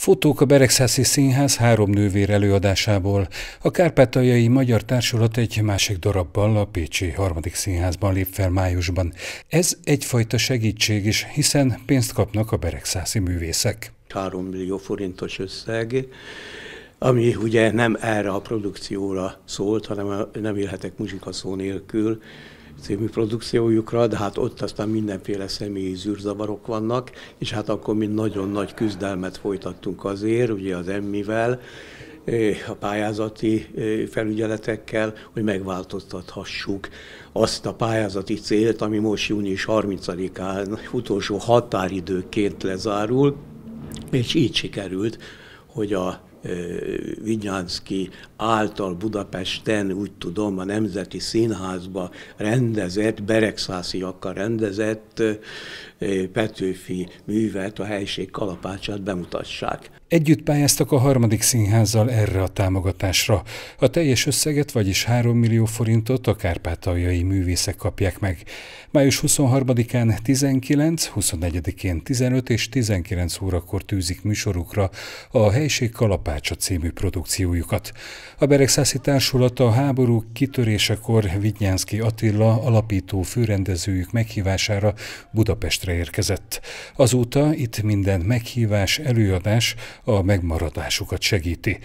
Fotók a Beregszászi Színház három nővér előadásából. A Kárpátaljai Magyar Társulat egy másik darabbal a Pécsi Harmadik Színházban lép fel májusban. Ez egyfajta segítség is, hiszen pénzt kapnak a beregszászi művészek. 3 millió forintos összeg, ami ugye nem erre a produkcióra szólt, hanem a, nem élhetek muzsika szó nélkül, című produkciójukra, de hát ott aztán mindenféle személyi zűrzavarok vannak, és hát akkor mi nagyon nagy küzdelmet folytattunk azért, ugye az emmivel, eh, a pályázati eh, felügyeletekkel, hogy megváltoztathassuk azt a pályázati célt, ami most június 30-án utolsó határidőként lezárul, és így sikerült, hogy a Vinyánszki által Budapesten, úgy tudom, a Nemzeti Színházba rendezett, beregszásziakkal rendezett Petőfi művet, a helység kalapácsát bemutassák. Együtt pályáztak a harmadik színházzal erre a támogatásra. A teljes összeget, vagyis 3 millió forintot a kárpátaljai művészek kapják meg. Május 23-án 19, 24-én 15 és 19 órakor tűzik műsorukra a helység kalapácsát Kalapácsa című produkciójukat. A Beregszászi Társulat a háború kitörésekor Vidnyánszki Attila alapító főrendezőjük meghívására Budapestre érkezett. Azóta itt minden meghívás, előadás a megmaradásukat segíti.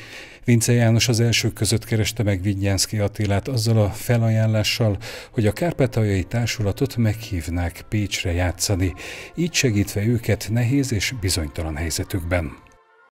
Vince János az elsők között kereste meg Vidnyánszki Attilát azzal a felajánlással, hogy a Kárpátaljai Társulatot meghívnák Pécsre játszani, így segítve őket nehéz és bizonytalan helyzetükben.